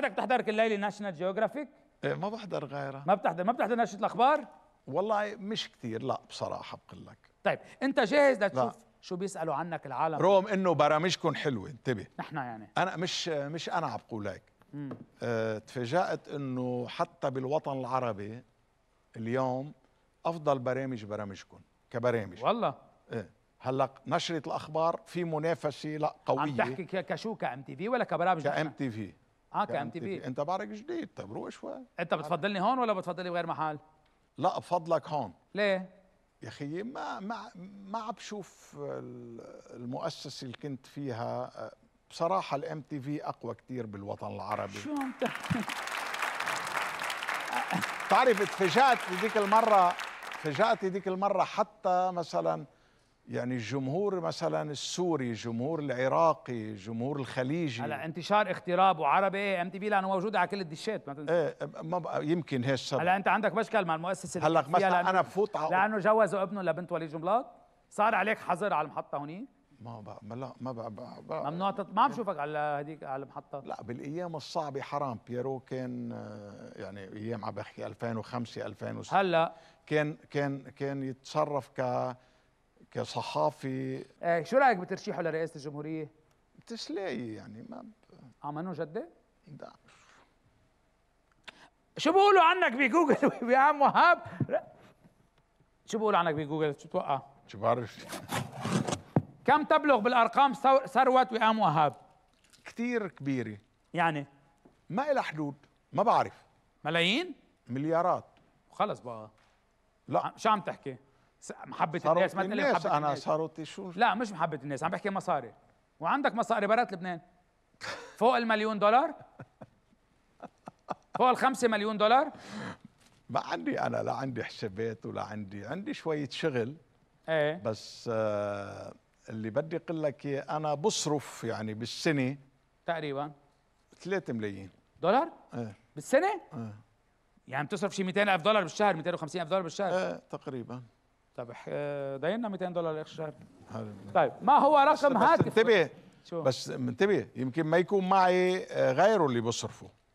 بعدك تحضر كل ليله ناشونال جيوغرافيك؟ ايه ما بحضر غيرها ما بتحضر ما بتحضر نشره الاخبار؟ والله مش كثير لا بصراحه بقول لك طيب انت جاهز لتشوف لا. شو بيسالوا عنك العالم رغم انه برامجكم حلوه انتبه نحن يعني انا مش مش انا عم بقول هيك اه تفاجات انه حتى بالوطن العربي اليوم افضل برامج برامجكم كبرامج والله ايه هلا نشره الاخبار في منافسه لا قويه عم تحكي كشو كام تي في ولا كبرامج كام تي في اه كام تي في انت بعرك جديد طيب روق شوي انت بتفضلني هون ولا بتفضلني بغير محل؟ لا بفضلك هون ليه؟ يا اخي ما ما ما عم بشوف المؤسسه اللي كنت فيها بصراحه الام تي في اقوى كثير بالوطن العربي شو عم تعرف تفاجات هذيك المره تفاجات هذيك المره حتى مثلا يعني الجمهور مثلا السوري الجمهور العراقي الجمهور الخليجي هلا انتشار اختراب وعربي ايه ام تي في لانه موجود على كل الدشات ما تنسى ايه ما بقى يمكن هي السبب هلا انت عندك مشكل مع المؤسسه هلا مثلا انا بفوت على لانه جوزوا ابنه لبنت وليد جملاط صار عليك حظر على المحطه هونيك ما بقى ما لا ما بقى, بقى, بقى ممنوع تط... ما عم شوفك على هذيك على المحطه لا بالايام الصعبه حرام بيرو كان آه، يعني ايام عم بحكي 2005 2006 هلا كان كان كان يتصرف ك كصحافي ايه شو رايك بترشيحه لرئاسه الجمهوريه؟ بتسلاقي يعني ما ب... عمانو جده؟ لا شو بيقولوا عنك بجوجل يا عم وهاب؟ شو بيقولوا عنك بجوجل؟ شو توقع؟ شو بعرف كم تبلغ بالارقام ثروه وئام وهاب؟ كثير كبيره يعني ما إلها حدود ما بعرف ملايين؟ مليارات خلص بقى لا شو عم تحكي؟ محبه الناس ما تقلي محبه انا الناس. أنا شو لا مش محبه الناس عم بحكي مصاري وعندك مصاري برات لبنان فوق المليون دولار فوق الخمسة مليون دولار ما عندي انا لا عندي حسابات ولا عندي عندي شويه شغل ايه بس آه اللي بدي اقول لك انا بصرف يعني بالسنه تقريبا 3 ملايين دولار؟ ايه بالسنه؟ ايه يعني بتصرف شي 200 الف دولار بالشهر 250 الف دولار بالشهر؟ ايه تقريبا طب آه، داينا 200 دولار اخر الشهر طيب ما هو رقم هاتف بس انتبه بس انتبه يمكن ما يكون معي آه، غيره اللي بيصرفه